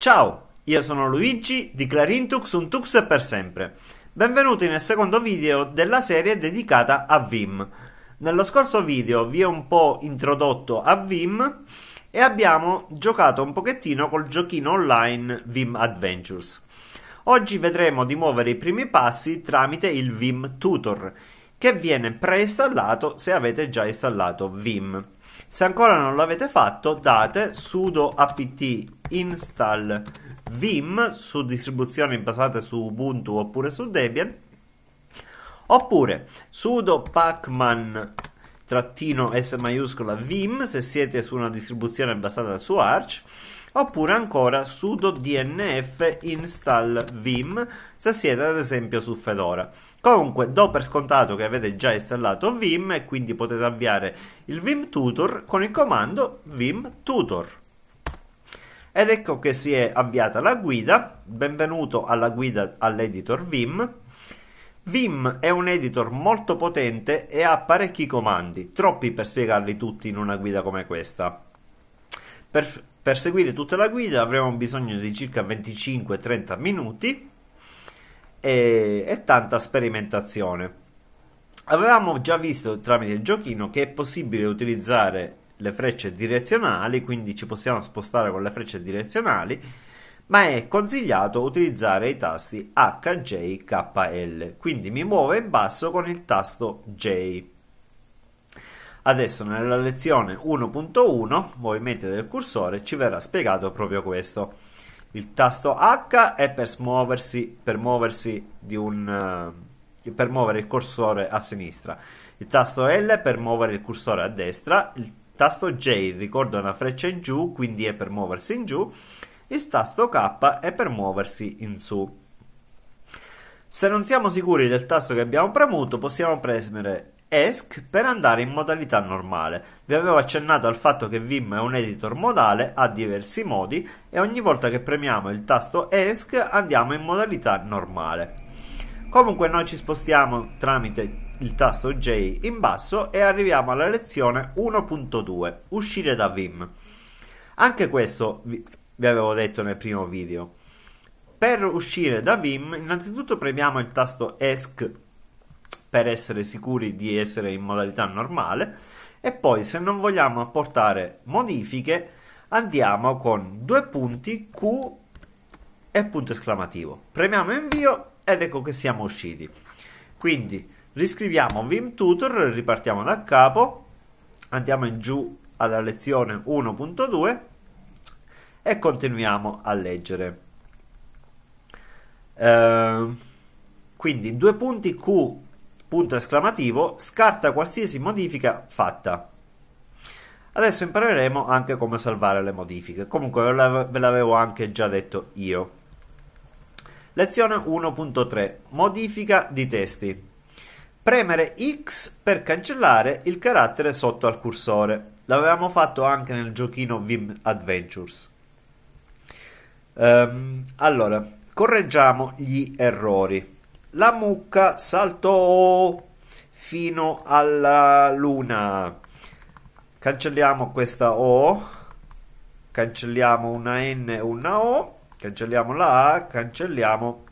Ciao, io sono Luigi di Clarintux un Tux per sempre. Benvenuti nel secondo video della serie dedicata a Vim. Nello scorso video vi ho un po' introdotto a Vim e abbiamo giocato un pochettino col giochino online Vim Adventures. Oggi vedremo di muovere i primi passi tramite il Vim Tutor, che viene preinstallato se avete già installato Vim. Se ancora non l'avete fatto, date sudo apt install vim su distribuzioni basate su Ubuntu oppure su Debian oppure sudo pacman trattino s maiuscola vim se siete su una distribuzione basata su Arch oppure ancora sudo dnf install vim se siete ad esempio su Fedora. Comunque do per scontato che avete già installato vim e quindi potete avviare il vim tutor con il comando vim tutor. Ed ecco che si è avviata la guida, benvenuto alla guida all'editor Vim. Vim è un editor molto potente e ha parecchi comandi, troppi per spiegarli tutti in una guida come questa. Per, per seguire tutta la guida avremo bisogno di circa 25-30 minuti e, e tanta sperimentazione. Avevamo già visto tramite il giochino che è possibile utilizzare le frecce direzionali, quindi ci possiamo spostare con le frecce direzionali, ma è consigliato utilizzare i tasti H, J, K, L. Quindi mi muovo in basso con il tasto J. Adesso nella lezione 1.1, movimento del cursore, ci verrà spiegato proprio questo. Il tasto H è per muoversi, per muoversi di un... Eh, per muovere il cursore a sinistra, il tasto L per muovere il cursore a destra, il tasto J ricorda una freccia in giù, quindi è per muoversi in giù, il tasto K è per muoversi in su. Se non siamo sicuri del tasto che abbiamo premuto, possiamo premere ESC per andare in modalità normale. Vi avevo accennato al fatto che Vim è un editor modale, ha diversi modi e ogni volta che premiamo il tasto ESC andiamo in modalità normale. Comunque noi ci spostiamo tramite il tasto J in basso e arriviamo alla lezione 1.2, uscire da Vim. Anche questo vi, vi avevo detto nel primo video. Per uscire da Vim innanzitutto premiamo il tasto ESC per essere sicuri di essere in modalità normale e poi se non vogliamo apportare modifiche andiamo con due punti Q e punto esclamativo premiamo invio ed ecco che siamo usciti quindi riscriviamo Vim Tutor ripartiamo da capo andiamo in giù alla lezione 1.2 e continuiamo a leggere eh, quindi due punti Q punto esclamativo, scarta qualsiasi modifica fatta. Adesso impareremo anche come salvare le modifiche, comunque ve l'avevo anche già detto io. Lezione 1.3 Modifica di testi. Premere X per cancellare il carattere sotto al cursore. L'avevamo fatto anche nel giochino Vim Adventures. Um, allora, correggiamo gli errori la mucca saltò fino alla luna. Cancelliamo questa O, cancelliamo una N e una O, cancelliamo la A, cancelliamo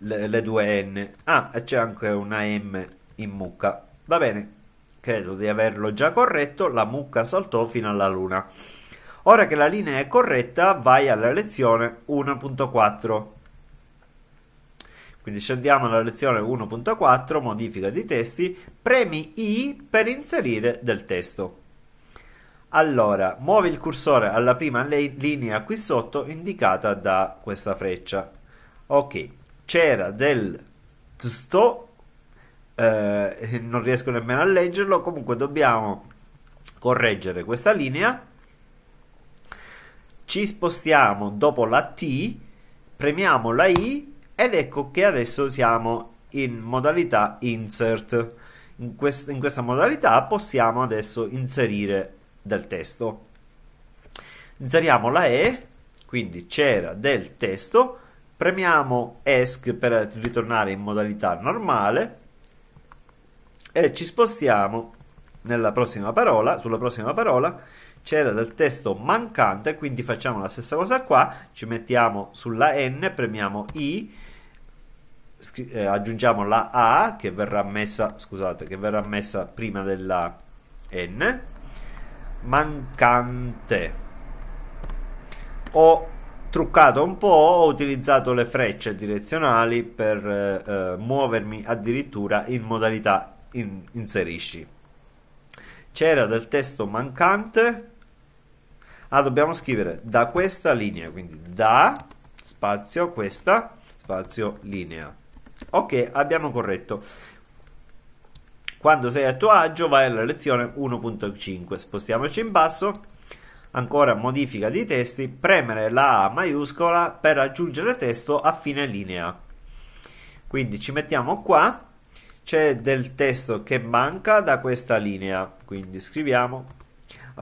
le, le due N. Ah, e c'è anche una M in mucca. Va bene, credo di averlo già corretto, la mucca saltò fino alla luna. Ora che la linea è corretta, vai alla lezione 1.4. Quindi scendiamo alla lezione 1.4, modifica di testi, premi I per inserire del testo. Allora, muovi il cursore alla prima linea qui sotto indicata da questa freccia. Ok, c'era del tsto, eh, non riesco nemmeno a leggerlo, comunque dobbiamo correggere questa linea. Ci spostiamo dopo la T, premiamo la I ed ecco che adesso siamo in modalità insert. In, quest- in questa modalità possiamo adesso inserire del testo. Inseriamo la E, quindi c'era del testo, premiamo ESC per ritornare in modalità normale e ci spostiamo nella prossima parola, sulla prossima parola c'era del testo mancante, quindi facciamo la stessa cosa qua, ci mettiamo sulla N, premiamo I eh, aggiungiamo la A che verrà messa, scusate, che verrà messa prima della N, mancante. Ho truccato un po', ho utilizzato le frecce direzionali per eh, eh muovermi addirittura in modalità in, inserisci. C'era del testo mancante. Ah, dobbiamo scrivere da questa linea, quindi da spazio questa spazio linea. Ok, abbiamo corretto. Quando sei a tuo agio vai alla lezione 1.5. Spostiamoci in basso. Ancora modifica dei testi. Premere la A maiuscola per aggiungere testo a fine linea. Quindi ci mettiamo qua. C'è del testo che manca da questa linea. Quindi scriviamo.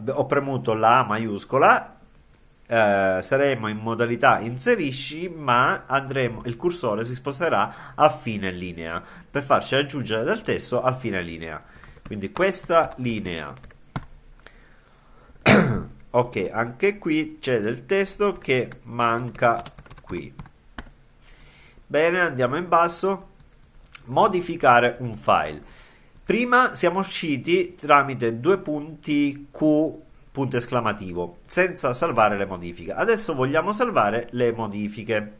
Ho premuto la A maiuscola eh, saremo in modalità inserisci, ma andremo, il cursore si sposterà a fine linea per farci aggiungere del testo a fine linea. Quindi questa linea. ok, anche qui c'è del testo che manca qui. Bene, andiamo in basso. Modificare un file. Prima siamo usciti tramite due punti Q punto esclamativo, senza salvare le modifiche. Adesso vogliamo salvare le modifiche.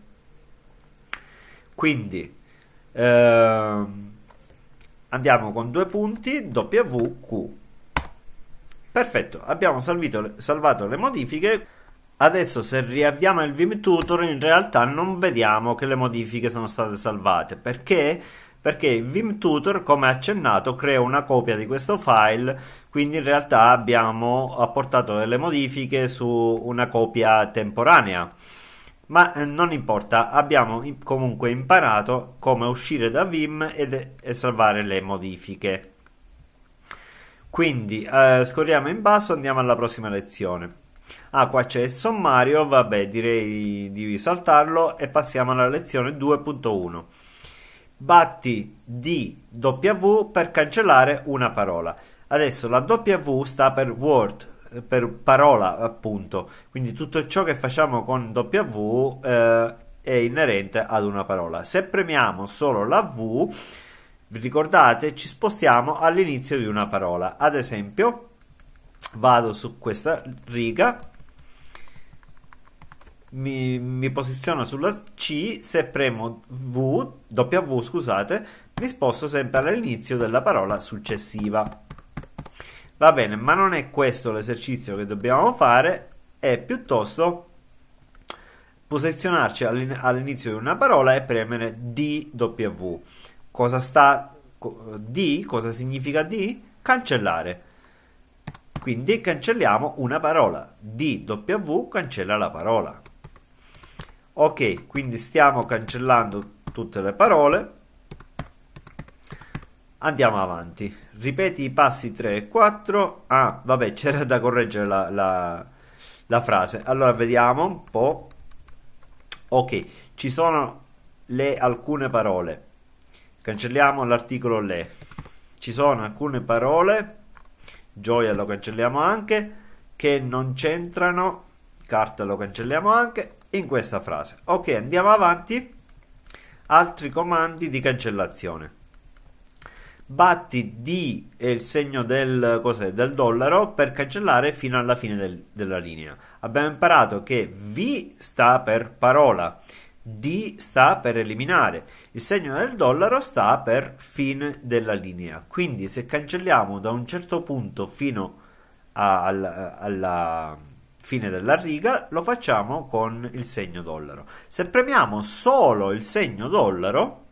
Quindi ehm, andiamo con due punti, WQ. Perfetto, abbiamo salvito, salvato le modifiche. Adesso se riavviamo il Vim Tutor in realtà non vediamo che le modifiche sono state salvate perché perché Vim Tutor, come accennato, crea una copia di questo file, quindi in realtà abbiamo apportato delle modifiche su una copia temporanea. Ma eh, non importa, abbiamo comunque imparato come uscire da Vim ed, e salvare le modifiche. Quindi eh, scorriamo in basso, andiamo alla prossima lezione. Ah, qua c'è il sommario, vabbè, direi di saltarlo e passiamo alla lezione 2.1 batti DW per cancellare una parola. Adesso la W sta per word, per parola appunto, quindi tutto ciò che facciamo con W eh, è inerente ad una parola. Se premiamo solo la V, ricordate, ci spostiamo all'inizio di una parola. Ad esempio, vado su questa riga mi, mi posiziono sulla C, se premo v, W, scusate, mi sposto sempre all'inizio della parola successiva. Va bene, ma non è questo l'esercizio che dobbiamo fare, è piuttosto posizionarci all'inizio di una parola e premere DW. Cosa sta D? Cosa significa D? Cancellare. Quindi cancelliamo una parola. DW cancella la parola ok quindi stiamo cancellando tutte le parole andiamo avanti ripeti i passi 3 e 4 ah vabbè c'era da correggere la, la, la frase allora vediamo un po' ok ci sono le alcune parole cancelliamo l'articolo le ci sono alcune parole gioia lo cancelliamo anche che non c'entrano carta lo cancelliamo anche in questa frase. Ok, andiamo avanti. Altri comandi di cancellazione. Batti D è il segno del, del dollaro per cancellare fino alla fine del, della linea. Abbiamo imparato che V sta per parola, D sta per eliminare, il segno del dollaro sta per fine della linea. Quindi se cancelliamo da un certo punto fino a, alla, alla fine della riga, lo facciamo con il segno dollaro. Se premiamo solo il segno dollaro,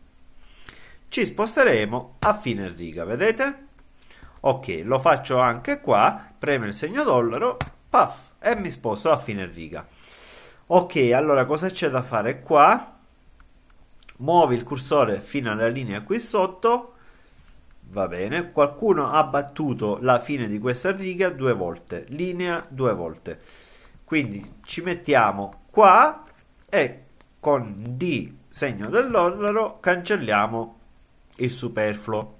ci sposteremo a fine riga, vedete? Ok, lo faccio anche qua, premo il segno dollaro, puff, e mi sposto a fine riga. Ok, allora cosa c'è da fare qua? Muovi il cursore fino alla linea qui sotto, Va bene, qualcuno ha battuto la fine di questa riga due volte, linea due volte. Quindi ci mettiamo qua e con D segno dell'orlo cancelliamo il superfluo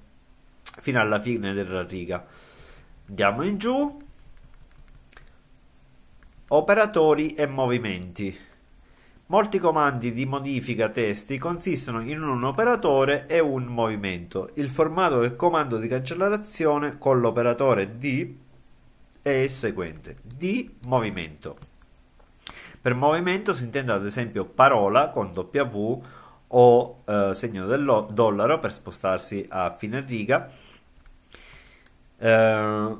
fino alla fine della riga. Andiamo in giù, operatori e movimenti. Molti comandi di modifica testi consistono in un operatore e un movimento. Il formato del comando di cancellazione con l'operatore D è il seguente: D movimento. Per movimento si intende ad esempio parola con W o eh, segno del dollaro per spostarsi a fine riga. Eh,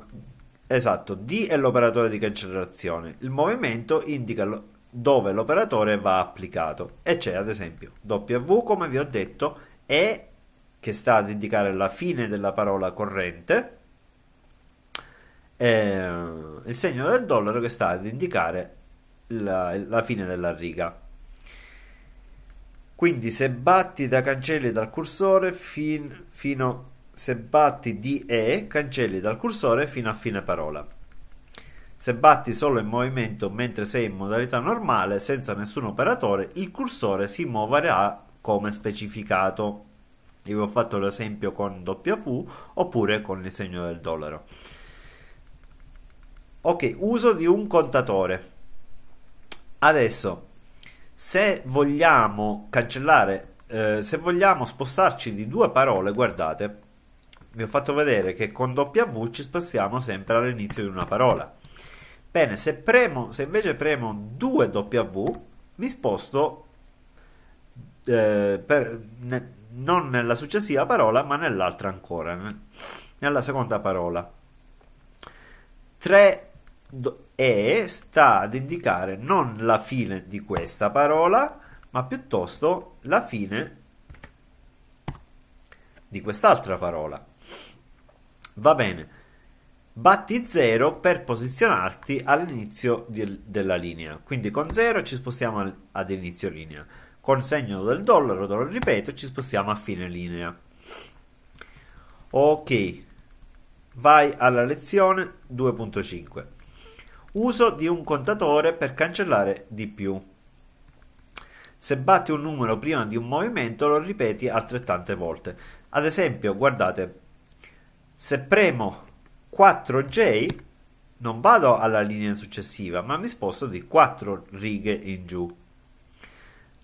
esatto, D è l'operatore di cancellazione. Il movimento indica lo, dove l'operatore va applicato e c'è ad esempio W come vi ho detto E che sta ad indicare la fine della parola corrente e eh, il segno del dollaro che sta ad indicare la, la fine della riga quindi se batti da cancelli dal cursore fin, fino se batti di E cancelli dal cursore fino a fine parola se batti solo in movimento mentre sei in modalità normale, senza nessun operatore, il cursore si muoverà come specificato. Io vi ho fatto l'esempio con W oppure con il segno del dollaro. Ok, uso di un contatore. Adesso, se vogliamo cancellare, eh, se vogliamo spostarci di due parole, guardate, vi ho fatto vedere che con W ci spostiamo sempre all'inizio di una parola. Bene, se, premo, se invece premo 2W, mi sposto eh, per, ne, non nella successiva parola, ma nell'altra ancora, ne, nella seconda parola. 3E sta ad indicare non la fine di questa parola, ma piuttosto la fine di quest'altra parola. Va bene batti 0 per posizionarti all'inizio di, della linea. Quindi con 0 ci spostiamo al, ad inizio linea. Con segno del dollaro, lo ripeto, ci spostiamo a fine linea. Ok, vai alla lezione 2.5. Uso di un contatore per cancellare di più. Se batti un numero prima di un movimento lo ripeti altrettante volte. Ad esempio, guardate, se premo 4J non vado alla linea successiva, ma mi sposto di 4 righe in giù.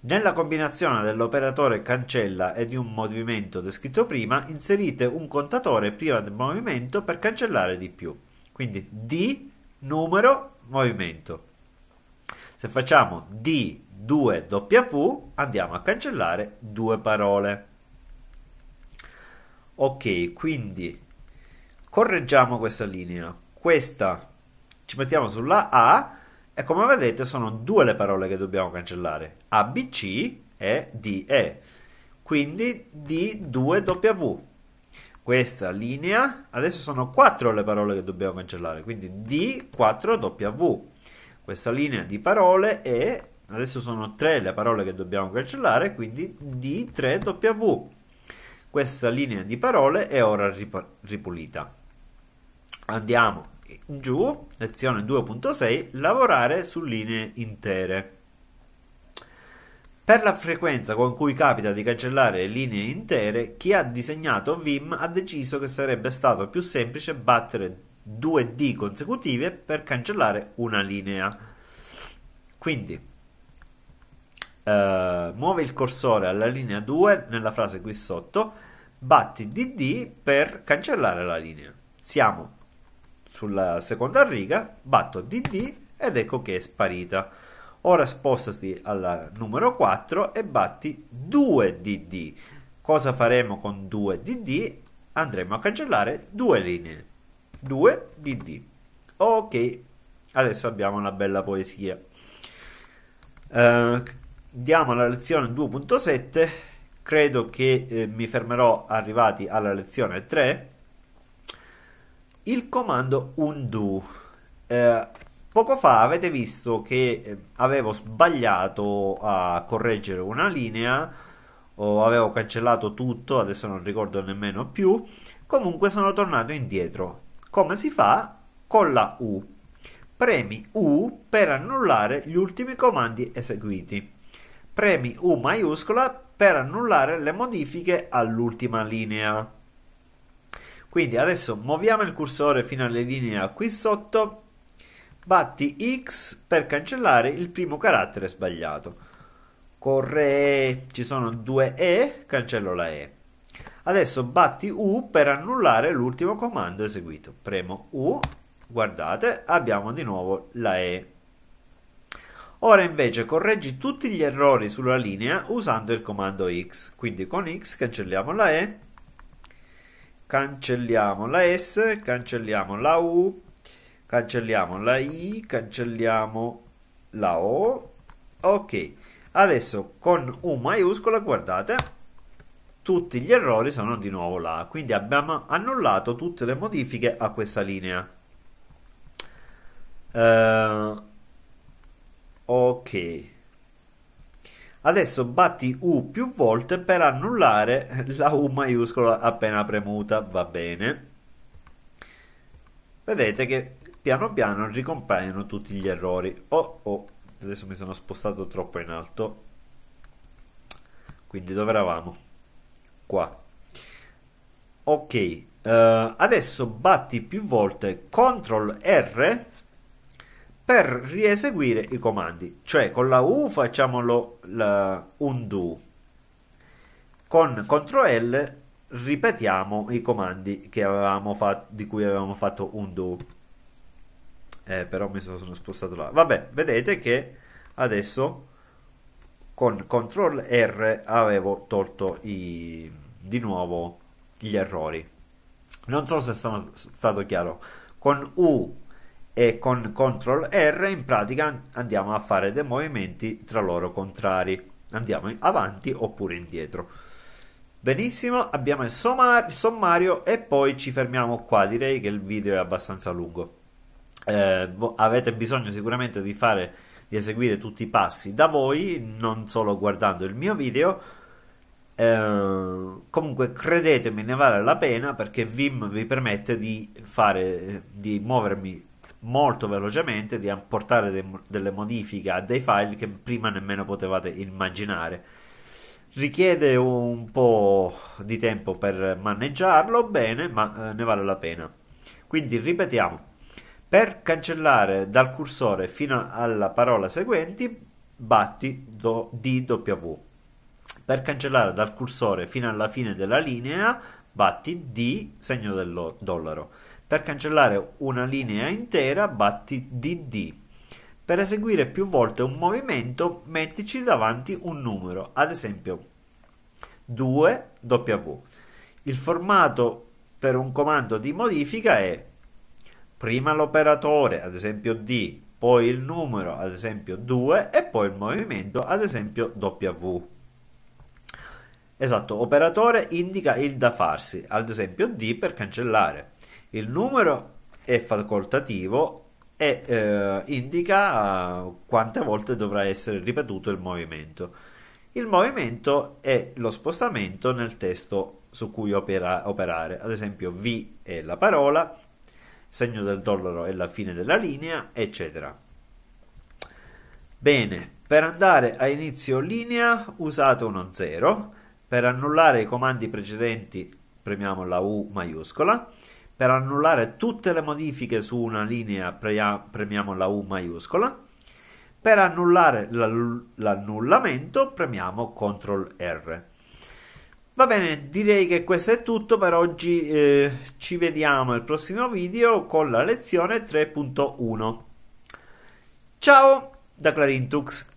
Nella combinazione dell'operatore cancella e di un movimento descritto prima, inserite un contatore prima del movimento per cancellare di più. Quindi D numero movimento. Se facciamo D2W andiamo a cancellare due parole. Ok, quindi correggiamo questa linea. Questa ci mettiamo sulla A e come vedete sono due le parole che dobbiamo cancellare, ABC e DE. Quindi D2W. Questa linea, adesso sono quattro le parole che dobbiamo cancellare, quindi D4W. Questa linea di parole è, adesso sono tre le parole che dobbiamo cancellare, quindi D3W. Questa linea di parole è ora ripulita andiamo giù, lezione 2.6, lavorare su linee intere. Per la frequenza con cui capita di cancellare linee intere, chi ha disegnato Vim ha deciso che sarebbe stato più semplice battere 2 D consecutive per cancellare una linea. Quindi, eh, muove il cursore alla linea 2 nella frase qui sotto, batti DD per cancellare la linea. Siamo sulla seconda riga, batto DD ed ecco che è sparita. Ora spostati al numero 4 e batti 2 DD. Cosa faremo con 2 DD? Andremo a cancellare due linee. 2 DD. Ok, adesso abbiamo una bella poesia. Uh, diamo la lezione 2.7. Credo che eh, mi fermerò arrivati alla lezione 3 il comando undo. Eh, poco fa avete visto che eh, avevo sbagliato a correggere una linea o avevo cancellato tutto, adesso non ricordo nemmeno più. Comunque sono tornato indietro. Come si fa? Con la U. Premi U per annullare gli ultimi comandi eseguiti. Premi U maiuscola per annullare le modifiche all'ultima linea. Quindi adesso muoviamo il cursore fino alle linee qui sotto, batti X per cancellare il primo carattere sbagliato. Corre, ci sono due E, cancello la E. Adesso batti U per annullare l'ultimo comando eseguito. Premo U, guardate, abbiamo di nuovo la E. Ora invece correggi tutti gli errori sulla linea usando il comando X, quindi con X cancelliamo la E cancelliamo la S, cancelliamo la U, cancelliamo la I, cancelliamo la O. Ok, adesso con U maiuscola, guardate, tutti gli errori sono di nuovo là, quindi abbiamo annullato tutte le modifiche a questa linea. Uh, ok. Adesso batti U più volte per annullare la U maiuscola appena premuta, va bene. Vedete che piano piano ricompaiono tutti gli errori. Oh oh, adesso mi sono spostato troppo in alto. Quindi dove eravamo? Qua. Ok, uh, adesso batti più volte CTRL R per rieseguire i comandi. Cioè con la U facciamolo la undo, con CTRL L ripetiamo i comandi fatto, di cui avevamo fatto undo. Eh, però mi sono spostato là. Vabbè, vedete che adesso con CTRL R avevo tolto i, di nuovo gli errori. Non so se sono stato chiaro. Con U e con CTRL R in pratica andiamo a fare dei movimenti tra loro contrari andiamo avanti oppure indietro benissimo abbiamo il sommario e poi ci fermiamo qua direi che il video è abbastanza lungo eh, avete bisogno sicuramente di fare di eseguire tutti i passi da voi non solo guardando il mio video eh, comunque credetemi ne vale la pena perché Vim vi permette di fare di muovermi molto velocemente di apportare de- delle modifiche a dei file che prima nemmeno potevate immaginare. Richiede un po' di tempo per maneggiarlo bene, ma eh, ne vale la pena. Quindi ripetiamo. Per cancellare dal cursore fino alla parola seguenti, batti do- DW. Per cancellare dal cursore fino alla fine della linea, batti D, segno del dollaro per cancellare una linea intera batti DD. Per eseguire più volte un movimento mettici davanti un numero, ad esempio 2W. Il formato per un comando di modifica è prima l'operatore, ad esempio D, poi il numero, ad esempio 2, e poi il movimento, ad esempio W. Esatto, operatore indica il da farsi, ad esempio D per cancellare. Il numero è facoltativo e eh, indica eh, quante volte dovrà essere ripetuto il movimento. Il movimento è lo spostamento nel testo su cui opera, operare, ad esempio V è la parola, segno del dollaro è la fine della linea, eccetera. Bene, per andare a inizio linea usate uno 0, per annullare i comandi precedenti premiamo la U maiuscola, per annullare tutte le modifiche su una linea premiamo la U maiuscola. Per annullare l'annullamento premiamo CTRL R. Va bene, direi che questo è tutto per oggi. Eh, ci vediamo al prossimo video con la lezione 3.1. Ciao da Clarintux.